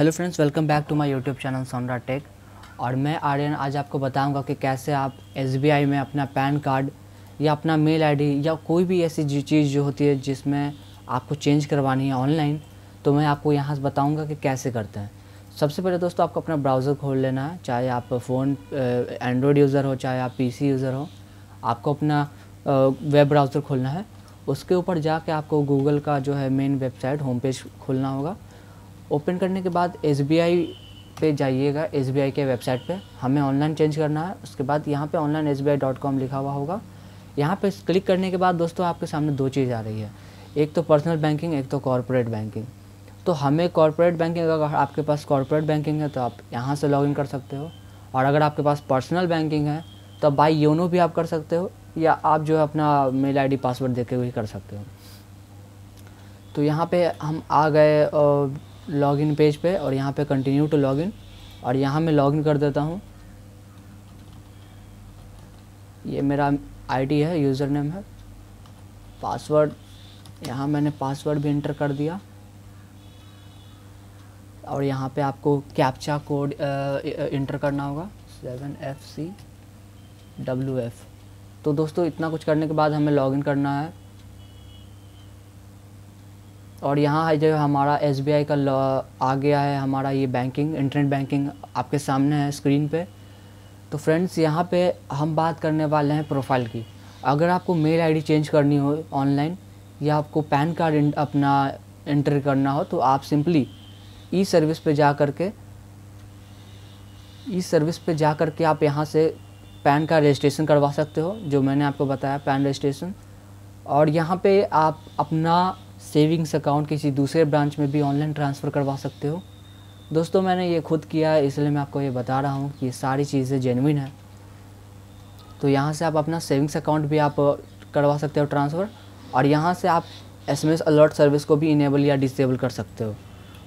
hello friends welcome back to my YouTube channel Sonra Tech और मैं आर्यन आज आपको बताऊंगा कि कैसे आप एस में अपना पैन कार्ड या अपना मेल आईडी या कोई भी ऐसी चीज़ जो होती है जिसमें आपको चेंज करवानी है ऑनलाइन तो मैं आपको यहाँ से बताऊँगा कि कैसे करते हैं सबसे पहले दोस्तों आपको अपना ब्राउज़र खोल लेना है चाहे आप फ़ोन एंड्रॉयड यूज़र हो चाहे आप पी यूज़र हो आपको अपना वेब ब्राउज़र खोलना है उसके ऊपर जाके आपको गूगल का जो है मेन वेबसाइट होम पेज खोलना होगा ओपन करने के बाद एस पे जाइएगा एस के वेबसाइट पे हमें ऑनलाइन चेंज करना है उसके बाद यहाँ पे ऑनलाइन एस लिखा हुआ होगा यहाँ पे क्लिक करने के बाद दोस्तों आपके सामने दो चीज़ आ रही है एक तो पर्सनल बैंकिंग एक तो कॉरपोरेट बैंकिंग तो हमें कॉरपोरेट बैंकिंग अगर आपके पास कॉरपोरेट बैंकिंग है तो आप यहाँ से लॉगिन कर सकते हो और अगर आपके पास पर्सनल बैंकिंग है तो बाई योनो भी आप कर सकते हो या आप जो है अपना मेल आईडी पासवर्ड देके भी कर सकते हो तो यहाँ पे हम आ गए लॉगिन पेज पे और यहाँ पे कंटिन्यू टू लॉगिन और यहाँ मैं लॉगिन कर देता हूँ ये मेरा आईडी है यूज़र नेम है पासवर्ड यहाँ मैंने पासवर्ड भी इंटर कर दिया और यहाँ पे आपको कैप्चा कोड इंटर करना होगा seven F C W F तो दोस्तों इतना कुछ करने के बाद हमें लॉगिन करना है और यहाँ है जो हमारा एस का आ गया है हमारा ये बैंकिंग इंटरनेट बैंकिंग आपके सामने है स्क्रीन पे तो फ्रेंड्स यहाँ पे हम बात करने वाले हैं प्रोफाइल की अगर आपको मेल आईडी चेंज करनी हो ऑनलाइन या आपको पैन कार्ड अपना इंटर करना हो तो आप सिंपली ई सर्विस पे जा कर के ई सर्विस पे जा कर के आप यहाँ से पैन कार्ड रजिस्ट्रेशन करवा सकते हो जो मैंने आपको बताया पैन रजिस्ट्रेशन और यहाँ पे आप अपना सेविंग्स अकाउंट किसी दूसरे ब्रांच में भी ऑनलाइन ट्रांसफ़र करवा सकते हो दोस्तों मैंने ये खुद किया है इसलिए मैं आपको ये बता रहा हूँ कि ये सारी चीज़ें जेनविन है तो यहाँ से आप अपना सेविंग्स अकाउंट भी आप करवा सकते हो ट्रांसफ़र और यहाँ से आप S M S alert service को भी इनेबल या डिसेबल कर सकते हो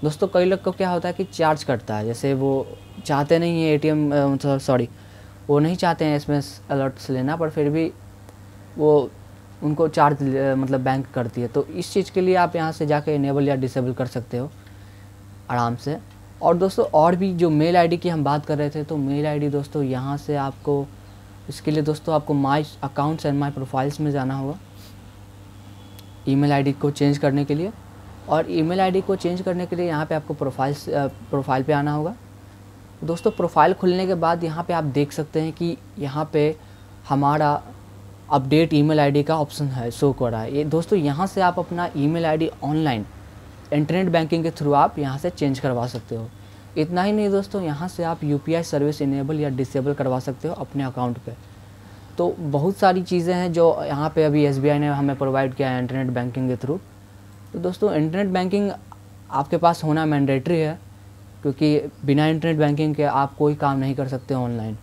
दोस्तों कई लोग को क्या होता है कि चार्ज करता है जैसे वो चाहते नहीं हैं ए टी एम सॉरी मतलब वो नहीं चाहते हैं एस एम एस अलर्ट्स लेना पर फिर भी वो उनको चार्ज मतलब बैंक करती है तो इस चीज़ के लिए आप यहाँ से जाके इनेबल या डिसेबल कर सकते हो आराम से और दोस्तों और भी जो मेल आईडी की हम बात कर रहे थे तो मेल आईडी दोस्तों यहाँ से आपको इसके लिए दोस्तों आपको my accounts and my profiles में जाना होगा ईमेल आईडी को चेंज करने के लिए और ईमेल आईडी को चेंज करने के लिए यहाँ पे आपको प्रोफाइल प्रोफाइल पे आना होगा दोस्तों प्रोफाइल खुलने के बाद यहाँ पे आप देख सकते हैं कि यहाँ पर हमारा अपडेट ईमेल आईडी का ऑप्शन है शो कर रहा है ये दोस्तों यहाँ से आप अपना email ID online internet banking के थ्रू आप यहाँ से चेंज करवा सकते हो इतना ही नहीं दोस्तों यहाँ से आप यू सर्विस इनेबल या डिसेबल करवा सकते हो अपने अकाउंट पर तो बहुत सारी चीज़ें हैं जो यहाँ पे अभी एस ने हमें प्रोवाइड किया है इंटरनेट बैंकिंग के थ्रू तो दोस्तों इंटरनेट बैंकिंग आपके पास होना मैंडेटरी है क्योंकि बिना इंटरनेट बैंकिंग के आप कोई काम नहीं कर सकते ऑनलाइन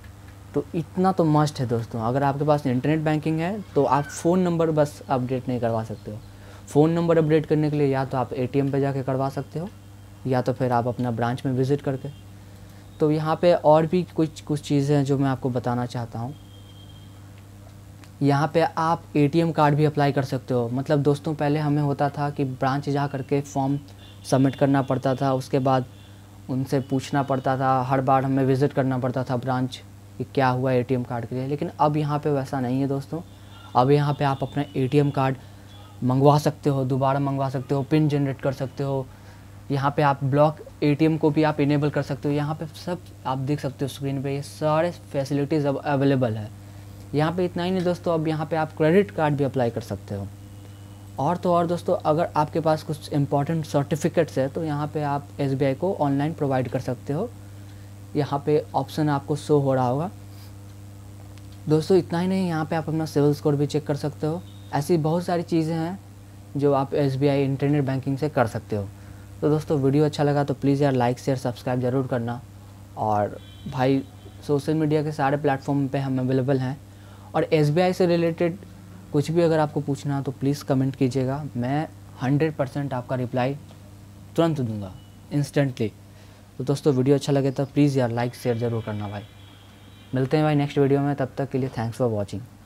तो इतना तो मस्ट है दोस्तों अगर आपके पास इंटरनेट बैंकिंग है तो आप फ़ोन नंबर बस अपडेट नहीं करवा सकते हो फ़ोन नंबर अपडेट करने के लिए या तो आप ए टी पे जाके करवा सकते हो या तो फिर आप अपना ब्रांच में विज़िट करके तो यहाँ पे और भी कुछ कुछ चीज़ें हैं जो मैं आपको बताना चाहता हूँ यहाँ पे आप ए कार्ड भी अप्लाई कर सकते हो मतलब दोस्तों पहले हमें होता था कि ब्रांच जा करके फॉर्म सबमिट करना पड़ता था उसके बाद उनसे पूछना पड़ता था हर बार हमें विज़िट करना पड़ता था ब्रांच कि क्या हुआ एटीएम कार्ड के लिए लेकिन अब यहाँ पे वैसा नहीं है दोस्तों अब यहाँ पे आप अपना एटीएम कार्ड मंगवा सकते हो दोबारा मंगवा सकते हो पिन जनरेट कर सकते हो यहाँ पे आप ब्लॉक एटीएम को भी आप इनेबल कर सकते हो यहाँ पे सब आप देख सकते हो स्क्रीन पे ये सारे फैसिलिटीज़ अब अवेलेबल है यहाँ पे इतना ही नहीं दोस्तों अब यहाँ पे आप क्रेडिट कार्ड भी अप्लाई कर सकते हो और तो और दोस्तों अगर आपके पास कुछ इंपॉर्टेंट सर्टिफिकेट्स है तो यहाँ पे आप एस को ऑनलाइन प्रोवाइड कर सकते हो यहाँ पे ऑप्शन आपको शो हो रहा होगा दोस्तों इतना ही नहीं यहाँ पे आप अपना सिविल स्कोर भी चेक कर सकते हो ऐसी बहुत सारी चीज़ें हैं जो आप एस इंटरनेट बैंकिंग से कर सकते हो तो दोस्तों वीडियो अच्छा लगा तो प्लीज़ यार लाइक शेयर सब्सक्राइब ज़रूर करना और भाई सोशल मीडिया के सारे प्लेटफॉर्म पे हम अवेलेबल हैं और एस से रिलेटेड कुछ भी अगर आपको पूछना हो तो प्लीज़ कमेंट कीजिएगा मैं हंड्रेड परसेंट आपका रिप्लाई तुरंत दूंगा इंस्टेंटली तो दोस्तों वीडियो अच्छा लगे तो प्लीज़ यार लाइक शेयर ज़रूर करना भाई मिलते हैं भाई नेक्स्ट वीडियो में तब तक के लिए थैंक्स फॉर वॉचिंग